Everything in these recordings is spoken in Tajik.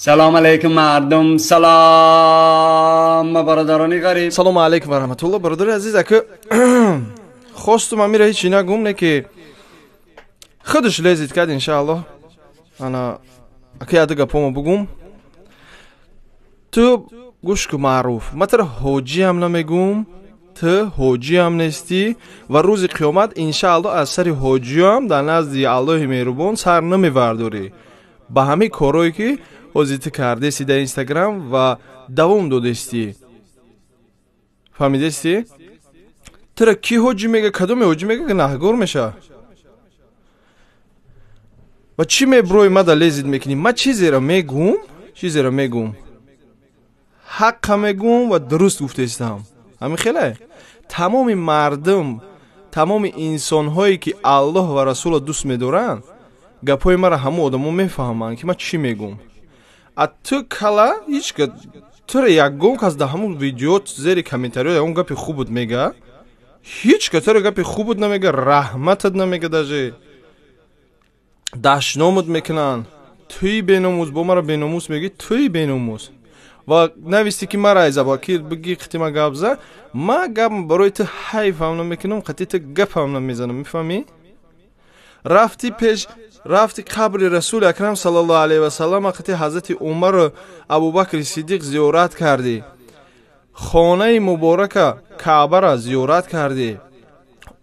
سلام علیکم مردم سلام برادرانی غریب سلام علیکم و رحمت الله برادر عزیز که خواستم امیر هیچی نگم نه که خودش لذت کرد انشاءالله انا اکی ادگا پوما بگم تو گوش کو معروف متر تر حوجی هم نمیگم تو حوجی هم نیستی و روز قیامت انشاءالله از سر حوجی هم در نزدی الله میروبون سر نمیورداری ба ҳаме корҳое ки ҳозирта кардаси дар инстаграм ва давом додаистӣ фаҳмидаистӣ тара кӣ ҳоҷӣ мега кадоме ҳоҷӣ мега гунаҳгор мешава ва чӣ меброи мада лезит мекунӣ ма чизеро мегӯм чизеро мегӯм ҳаққа мегӯм ва дуруст гуфтаистам ҳамин хеле тамоми мардум тамоми инсонҳое ки аллоҳ ва расула дӯст медоранд гапҳои маро ҳама одамон мефаҳманд ки ман чӣ мегӯм а ту кала ҳич тура якгон кас дар ҳамун видео зери комментарио ягон гапи хуб буд мега ҳич ка тура гапи хуб буд намега раҳматат намега даже дашномуд мекунанд туи беномус бо мара беномус мегӣ туи беномус ва нависти ки мара айзабаки бигӣ қитима гап за ма гап барои ту ҳайфам намекунам қатӣ ту гапам намезанам мефаҳмӣ рафти пеш рафти қабри расули акрам сал ал васалам вақте ҳазрати умару абубакри сиддиқ зиёрат кардӣ хонаи муборака каъбара зиёрат кардӣ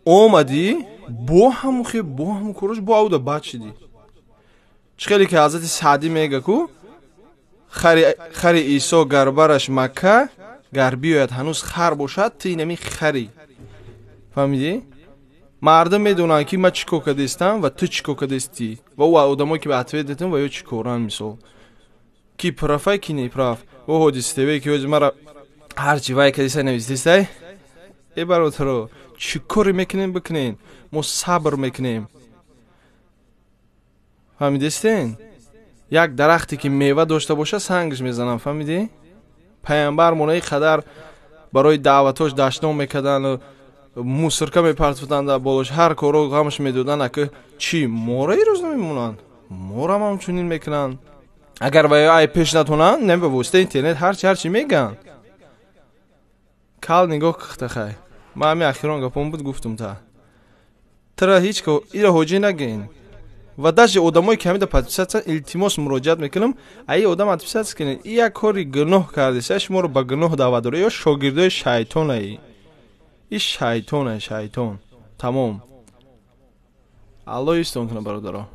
омадӣ бо ҳаму хе бо ҳаму куруш бо авда бачидӣ чӣ хеле ки ҳазрати саъдӣ мега кӯ хари исо гарбараш макка гар биёяд ҳанӯз хар бошад тӣ намӣ хари фаҳмидӣ мардам медонанд ки ма чӣ кор карда истам ва ту чӣ кор карда истӣ ва ӯ одамое ки ба атвия дидам ва ё чӣ коранд мисол ки прафай ки неправ ӯ ҳодисатаве ки ози мара ҳарчи вай кадиса навистистай э баротаро чӣ коре мекунем бикунен мо сабр мекунем фаҳмидистен як дарахте ки мева дошта боша сангш мезанам фаҳмидӣ паянбар монаи қадар барои даъваташ даштном мекарданд мусрка мепартфтан дар болош ҳар коро ҳамаш медоданд а ки чӣ мора ирӯз намемонанд морам ҳамчунин мекунанд агар ва ай пеш натонанд не ба восита интернет ҳарчи ҳарчи меганд кал нигоҳ кхтахай ман ҳами ахирон гапон буд гуфтум та тра ҳеч ко иро ҳоҷӣ нагин ва даже одамое ки ҳамида подписатсан илтимос муроҷиат мекунам аи одам адписатс кин и як кори гуноҳ кардисяшуморо ба гуноҳ даъват дора ё шогирдои шайтонаи иш шайтоне шайтон тамом алло истон кунад бародаро